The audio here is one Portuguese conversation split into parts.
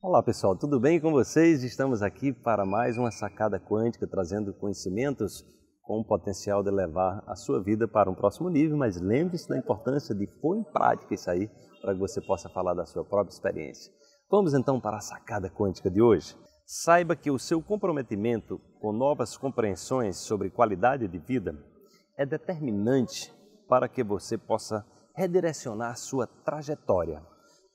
Olá pessoal, tudo bem com vocês? Estamos aqui para mais uma sacada quântica, trazendo conhecimentos com o potencial de levar a sua vida para um próximo nível, mas lembre-se da importância de pôr em prática isso aí para que você possa falar da sua própria experiência. Vamos então para a sacada quântica de hoje. Saiba que o seu comprometimento com novas compreensões sobre qualidade de vida é determinante para que você possa redirecionar sua trajetória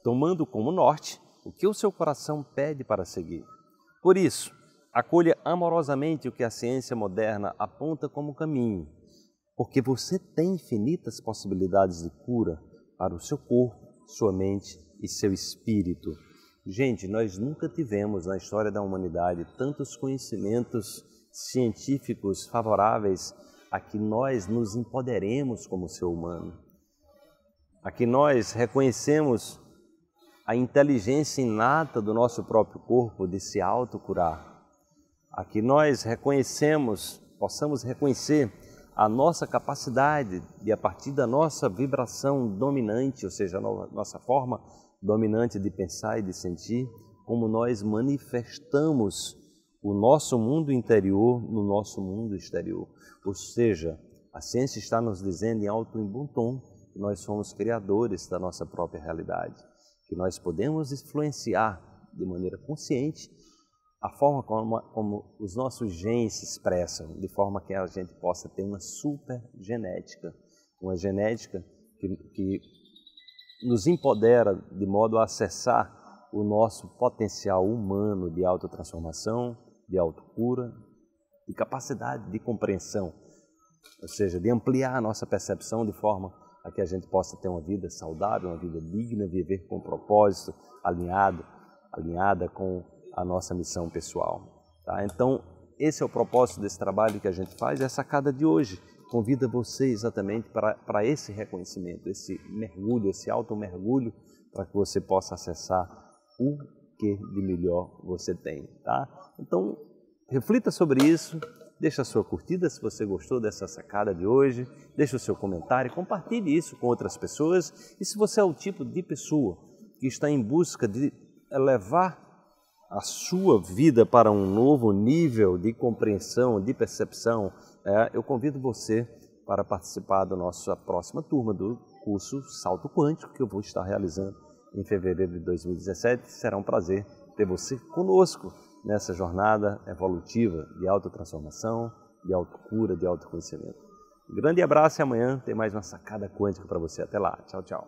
tomando como norte o que o seu coração pede para seguir. Por isso, acolha amorosamente o que a ciência moderna aponta como caminho, porque você tem infinitas possibilidades de cura para o seu corpo, sua mente e seu espírito. Gente, nós nunca tivemos na história da humanidade tantos conhecimentos científicos favoráveis a que nós nos empoderemos como ser humano, a que nós reconhecemos a inteligência inata do nosso próprio corpo de se autocurar, a que nós reconhecemos, possamos reconhecer a nossa capacidade e a partir da nossa vibração dominante, ou seja, a nossa forma dominante de pensar e de sentir, como nós manifestamos o nosso mundo interior no nosso mundo exterior. Ou seja, a ciência está nos dizendo em alto e bom tom que nós somos criadores da nossa própria realidade que nós podemos influenciar de maneira consciente a forma como, como, os nossos genes se expressam, de forma que a gente possa ter uma super genética, uma genética que, que nos empodera de modo a acessar o nosso potencial humano de autotransformação, de autocura, de capacidade de compreensão, ou seja, de ampliar a nossa percepção de forma a que a gente possa ter uma vida saudável, uma vida digna, viver com propósito, alinhado, alinhada com a nossa missão pessoal. Tá? Então, esse é o propósito desse trabalho que a gente faz, Essa a sacada de hoje. Convida você exatamente para esse reconhecimento, esse mergulho, esse auto-mergulho, para que você possa acessar o que de melhor você tem. Tá? Então, reflita sobre isso, Deixa a sua curtida se você gostou dessa sacada de hoje, deixa o seu comentário, compartilhe isso com outras pessoas. E se você é o tipo de pessoa que está em busca de levar a sua vida para um novo nível de compreensão, de percepção, é, eu convido você para participar da nossa próxima turma do curso Salto Quântico, que eu vou estar realizando em fevereiro de 2017. Será um prazer ter você conosco nessa jornada evolutiva de autotransformação, de autocura, de autoconhecimento. Um grande abraço e amanhã tem mais uma sacada quântica para você. Até lá. Tchau, tchau.